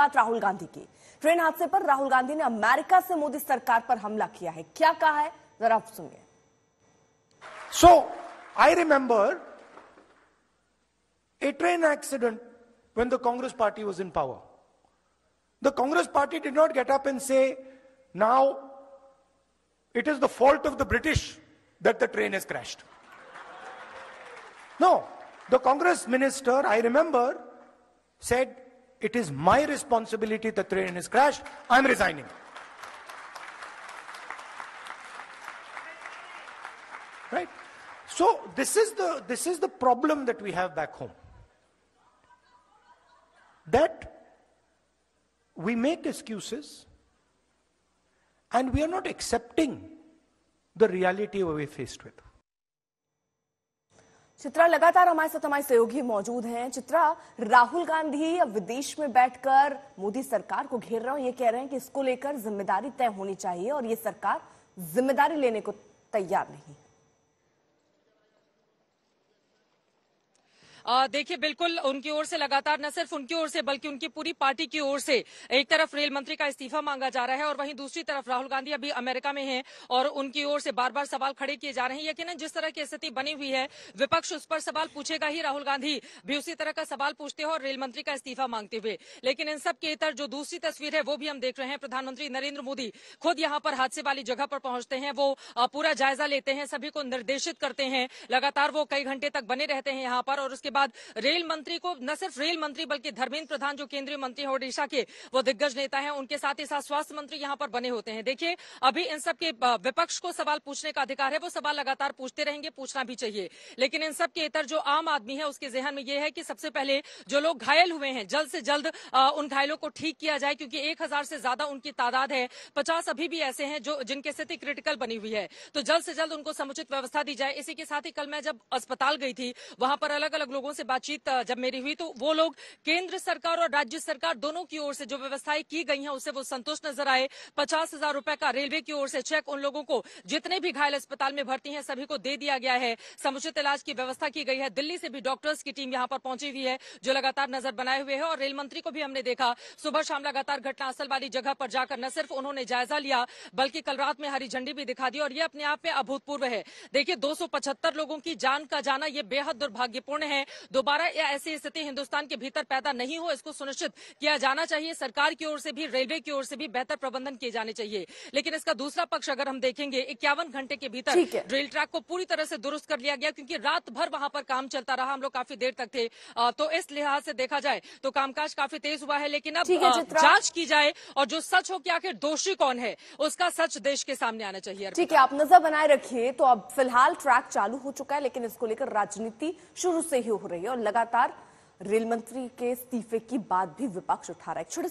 बात राहुल गांधी की ट्रेन हादसे पर राहुल गांधी ने अमेरिका से मोदी सरकार पर हमला किया है क्या कहा है जरा आप सुनिए so I remember a train accident when the Congress party was in power the Congress party did not get up and say now it is the fault of the British that the train is crashed no the Congress minister I remember said It is my responsibility the train is crashed. I'm resigning. Right? So this is the this is the problem that we have back home. That we make excuses and we are not accepting the reality we're faced with. Chitra लगातार हमारे साथ हमारे सहयोगी मौजूद हैं चित्रा राहुल गांधी अब विदेश में बैठकर मोदी सरकार को घेर रहे हैं ये कह रहे हैं कि इसको लेकर जिम्मेदारी तय होनी चाहिए और ये सरकार जिम्मेदारी लेने को तैयार नहीं है देखिए बिल्कुल उनकी ओर से लगातार न सिर्फ उनकी ओर से बल्कि उनकी पूरी पार्टी की ओर से एक तरफ रेल मंत्री का इस्तीफा मांगा जा रहा है और वहीं दूसरी तरफ राहुल गांधी अभी अमेरिका में हैं और उनकी ओर से बार बार सवाल खड़े किए जा रहे हैं यकीन जिस तरह की स्थिति बनी हुई है विपक्ष उस पर सवाल पूछेगा ही राहुल गांधी भी उसी तरह का सवाल पूछते हैं और रेल मंत्री का इस्तीफा मांगते हुए लेकिन इन सब के इतर जो दूसरी तस्वीर है वो भी हम देख रहे हैं प्रधानमंत्री नरेंद्र मोदी खुद यहां पर हादसे वाली जगह पर पहुंचते हैं वो पूरा जायजा लेते हैं सभी को निर्देशित करते हैं लगातार वो कई घंटे तक बने रहते हैं यहां पर और उसके उसके बाद रेल मंत्री को न सिर्फ रेल मंत्री बल्कि धर्मेंद्र प्रधान जो केंद्रीय मंत्री है ओडिशा के वो दिग्गज नेता है उनके साथ ही साथ स्वास्थ्य मंत्री यहाँ पर बने होते हैं देखिए अभी इन सबके विपक्ष को सवाल पूछने का अधिकार है वो सवाल लगातार पूछते रहेंगे पूछना भी चाहिए लेकिन इन सबके इतर जो आम आदमी है उसके जहन में यह है कि सबसे पहले जो लोग घायल हुए हैं जल्द से जल्द उन घायलों को ठीक किया जाए क्योंकि एक हजार से ज्यादा उनकी तादाद है पचास अभी भी ऐसे हैं जो जिनकी स्थिति क्रिटिकल बनी हुई है तो जल्द से जल्द उनको समुचित व्यवस्था दी जाए इसी के साथ ही कल मैं जब अस्पताल गई थी वहां पर अलग अलग लोगों से बातचीत जब मेरी हुई तो वो लोग केंद्र सरकार और राज्य सरकार दोनों की ओर से जो व्यवस्थाएं की गई हैं उससे वो संतुष्ट नजर आए पचास हजार रूपये का रेलवे की ओर से चेक उन लोगों को जितने भी घायल अस्पताल में भर्ती हैं सभी को दे दिया गया है समुचित इलाज की व्यवस्था की गई है दिल्ली से भी डॉक्टर्स की टीम यहां पर पहुंची हुई है जो लगातार नजर बनाए हुए है और रेल मंत्री को भी हमने देखा सुबह शाम लगातार घटनास्थल वाली जगह पर जाकर न सिर्फ उन्होंने जायजा लिया बल्कि कल रात में हरी झंडी भी दिखा दी और ये अपने आप में अभूतपूर्व है देखिए 275 लोगों की जान का जाना ये बेहद दुर्भाग्यपूर्ण है दोबारा ऐसी स्थिति हिंदुस्तान के भीतर पैदा नहीं हो इसको सुनिश्चित किया जाना चाहिए सरकार की ओर से भी रेलवे की ओर से भी बेहतर प्रबंधन किए जाने चाहिए लेकिन इसका दूसरा पक्ष अगर हम देखेंगे इक्यावन घंटे के भीतर रेल ट्रैक को पूरी तरह से दुरुस्त कर लिया गया क्योंकि रात भर वहां पर काम चलता रहा हम लोग काफी देर तक थे तो इस लिहाज से देखा जाए तो कामकाज काफी तेज हुआ है लेकिन अब जांच की जाए और जो सच हो कि आखिर दोषी कौन है उसका सच देश के सामने आना चाहिए ठीक है आप नजर बनाए रखिए तो अब फिलहाल ट्रैक चालू हो चुका है लेकिन इसको लेकर राजनीति शुरू से ही हो रही है और लगातार रेल मंत्री के इस्तीफे की बात भी विपक्ष उठा रहा है छोटे